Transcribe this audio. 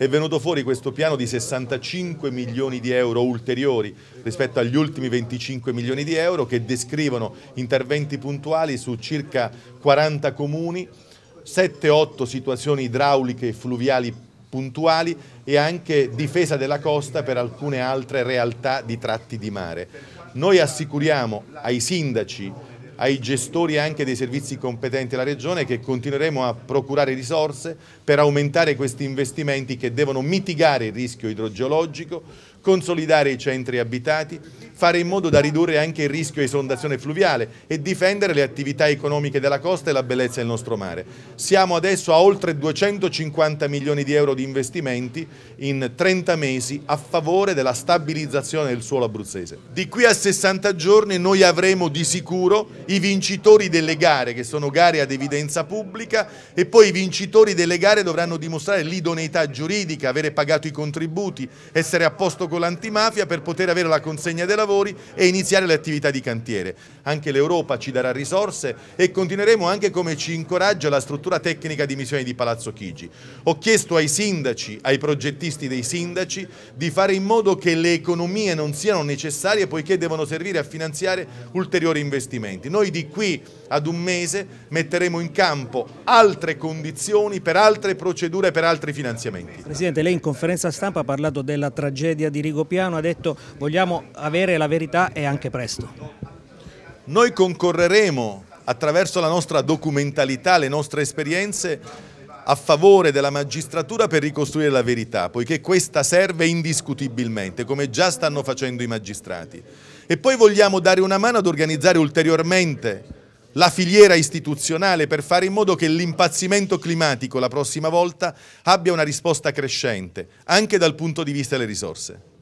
è venuto fuori questo piano di 65 milioni di euro ulteriori rispetto agli ultimi 25 milioni di euro che descrivono interventi puntuali su circa 40 comuni, 7-8 situazioni idrauliche e fluviali puntuali e anche difesa della costa per alcune altre realtà di tratti di mare. Noi assicuriamo ai sindaci ai gestori anche dei servizi competenti alla Regione che continueremo a procurare risorse per aumentare questi investimenti che devono mitigare il rischio idrogeologico, consolidare i centri abitati, fare in modo da ridurre anche il rischio di esondazione fluviale e difendere le attività economiche della costa e la bellezza del nostro mare. Siamo adesso a oltre 250 milioni di euro di investimenti in 30 mesi a favore della stabilizzazione del suolo abruzzese. Di qui a 60 giorni noi avremo di sicuro i vincitori delle gare, che sono gare ad evidenza pubblica, e poi i vincitori delle gare dovranno dimostrare l'idoneità giuridica, avere pagato i contributi, essere a posto con l'antimafia per poter avere la consegna dei lavori e iniziare le attività di cantiere. Anche l'Europa ci darà risorse e continueremo anche come ci incoraggia la struttura tecnica di missione di Palazzo Chigi. Ho chiesto ai sindaci, ai progettisti dei sindaci, di fare in modo che le economie non siano necessarie poiché devono servire a finanziare ulteriori investimenti. Noi di qui ad un mese metteremo in campo altre condizioni per altre procedure, per altri finanziamenti. Presidente, lei in conferenza stampa ha parlato della tragedia di di Rigopiano ha detto vogliamo avere la verità e anche presto. Noi concorreremo attraverso la nostra documentalità, le nostre esperienze a favore della magistratura per ricostruire la verità, poiché questa serve indiscutibilmente, come già stanno facendo i magistrati. E poi vogliamo dare una mano ad organizzare ulteriormente la filiera istituzionale per fare in modo che l'impazzimento climatico la prossima volta abbia una risposta crescente, anche dal punto di vista delle risorse.